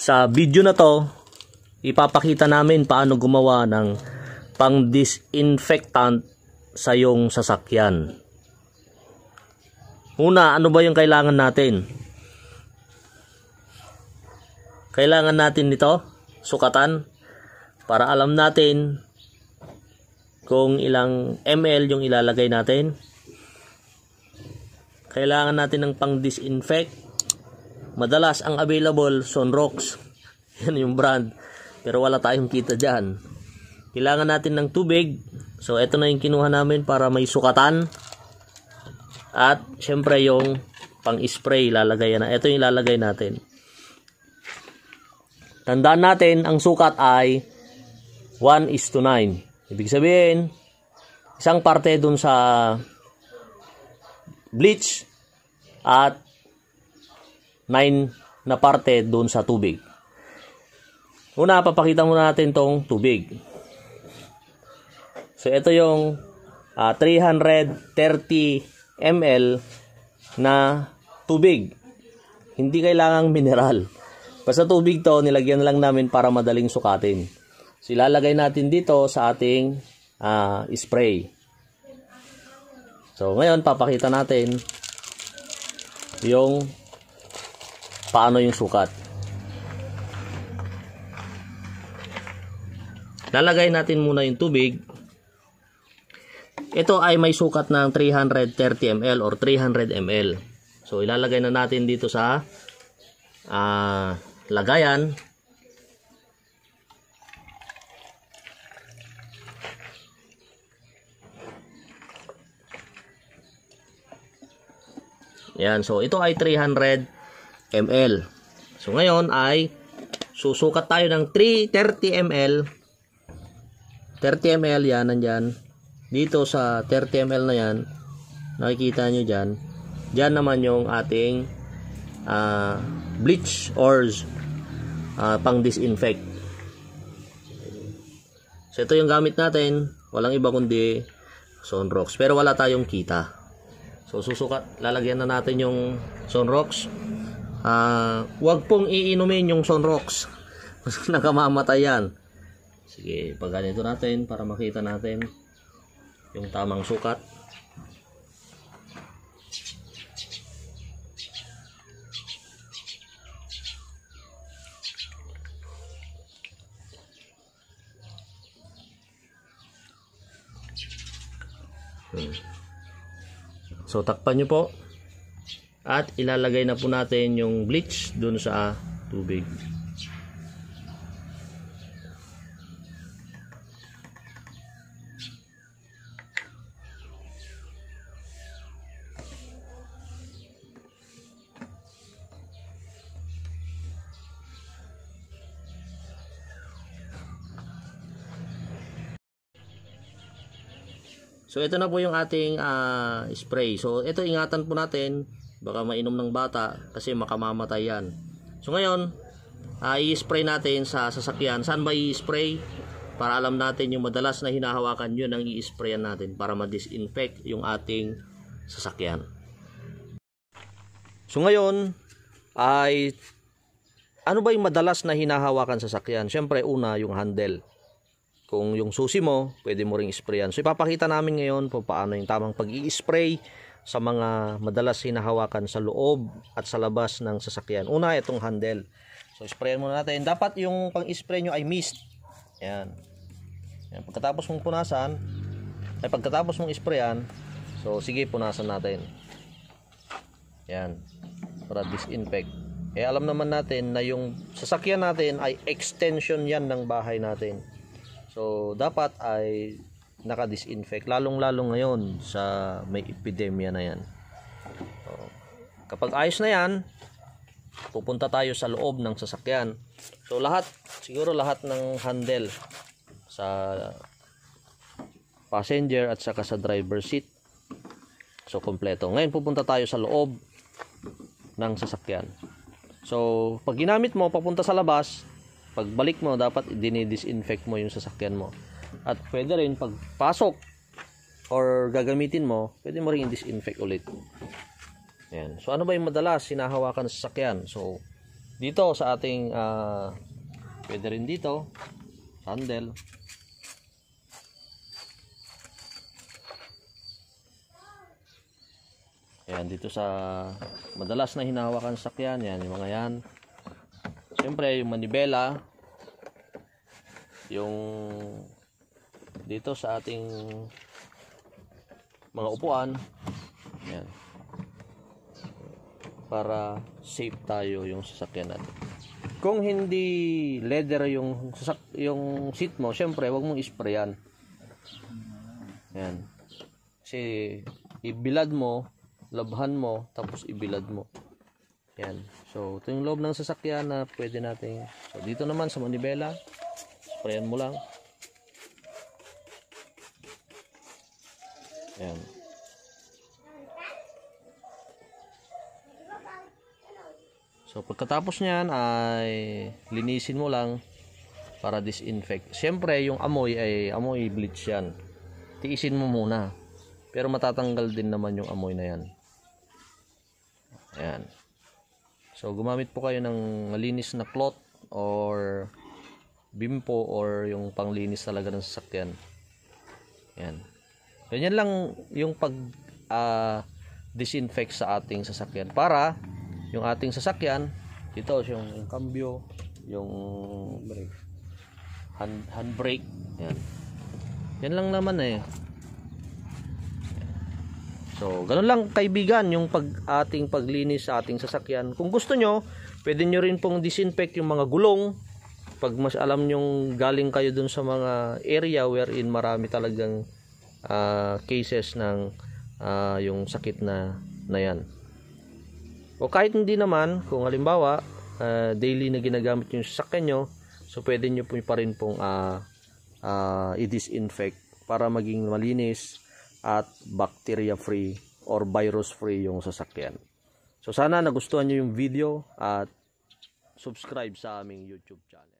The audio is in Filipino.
Sa video na to, ipapakita namin paano gumawa ng pang disinfectant sa iyong sasakyan. Una, ano ba yung kailangan natin? Kailangan natin nito, sukatan, para alam natin kung ilang ml yung ilalagay natin. Kailangan natin ng pang disinfect Madalas ang available Sunrox. Yan yung brand. Pero wala tayong kita dyan. Kailangan natin ng tubig. So ito na yung kinuha namin para may sukatan. At syempre yung pang-spray lalagay na. Ito yung ilalagay natin. Tandaan natin ang sukat ay 1 is to 9. Ibig sabihin, isang parte dun sa bleach at 9 na parte doon sa tubig. Una, papakita muna natin tong tubig. So, ito yung uh, 330 ml na tubig. Hindi kailangang mineral. Basta tubig to, nilagyan lang namin para madaling sukatin. So, ilalagay natin dito sa ating uh, spray. So, ngayon, papakita natin yung paano yung sukat. Lalagay natin muna yung tubig. Ito ay may sukat ng 330 ml or 300 ml. So ilalagay na natin dito sa uh, lagayan. Yan, so ito ay 300 ml. So ngayon ay susukat tayo ng 330 ml. 30 ml yan nandyan. Dito sa 30 ml na yan, nakikita nyo dyan. Dyan naman yung ating uh, bleach or uh, ah, pang disinfect. So ito yung gamit natin. Walang iba kundi Sunrox. Pero wala tayong kita. So susukat, lalagyan na natin yung Sunrox. Uh, wag pong iinumin yung Kasi Nakamamatay yan. Sige, pag natin para makita natin yung tamang sukat. Hmm. So takpan nyo po at ilalagay na po natin yung bleach dun sa tubig. So ito na po yung ating uh, spray. So ito ingatan po natin Baka mainom ng bata kasi makamamatay yan. So ngayon, uh, i-spray natin sa sasakyan. Saan ba i-spray? Para alam natin yung madalas na hinahawakan yun ang i-sprayan natin para ma-disinfect yung ating sasakyan. So ngayon, ay ano ba yung madalas na hinahawakan sa sasakyan? syempre una yung handle. Kung yung susi mo, pwede mo ring i sprayan. So ipapakita namin ngayon po paano yung tamang pag-i-spray sa mga madalas hinahawakan sa loob at sa labas ng sasakyan. Una, itong handle. So, sprayan muna natin. Dapat yung pang-spray nyo ay mist. Ayan. Ayan. Pagkatapos mong punasan, ay pagkatapos mong sprayan, so sige, punasan natin. Ayan. Para disinfect. Eh, alam naman natin na yung sasakyan natin ay extension yan ng bahay natin. So, dapat ay naka-disinfect. Lalong-lalo ngayon sa may epidemya na yan. So, kapag ayos na yan, pupunta tayo sa loob ng sasakyan. So lahat, siguro lahat ng handle sa passenger at saka sa driver seat. So kompleto. Ngayon pupunta tayo sa loob ng sasakyan. So pag ginamit mo papunta sa labas, pagbalik mo dapat dinidisinfect mo yung sasakyan mo. At pwede rin pagpasok or gagamitin mo, pwede mo rin disinfect ulit. Ayan. So ano ba yung madalas sinahawakan sa sakyan? So dito sa ating uh, pwede rin dito sandal Ayan, dito sa madalas na hinahawakan sa sakyan, yan, yung mga yan. Siyempre, yung manibela, yung dito sa ating mga upuan yan para safe tayo yung sasakyan natin kung hindi leather yung sasak yung seat mo syempre wag mong isprayan yan kasi ibilad mo labhan mo tapos ibilad mo yan so ito yung loob ng sasakyan na pwede nating so dito naman sa manibela sprayan mo lang Ayan. So pagkatapos niyan ay linisin mo lang para disinfect. Siyempre yung amoy ay amoy bleach yan. Tiisin mo muna. Pero matatanggal din naman yung amoy na yan. Ayan. So gumamit po kayo ng malinis na cloth or bimpo or yung panglinis talaga ng sasakyan. Ayan. Ganyan lang yung pag uh, disinfect sa ating sasakyan para yung ating sasakyan dito yung cambio yung brake hand handbrake yan yan lang naman eh so ganun lang kaibigan yung pag ating paglinis sa ating sasakyan kung gusto nyo pwede nyo rin pong disinfect yung mga gulong pag mas alam nyong galing kayo dun sa mga area wherein marami talagang uh, cases ng uh, yung sakit na na yan. O kahit hindi naman, kung halimbawa, uh, daily na ginagamit yung sasakyan nyo, so pwede nyo po pa rin pong uh, uh, i-disinfect para maging malinis at bacteria-free or virus-free yung sasakyan. So sana nagustuhan nyo yung video at subscribe sa aming YouTube channel.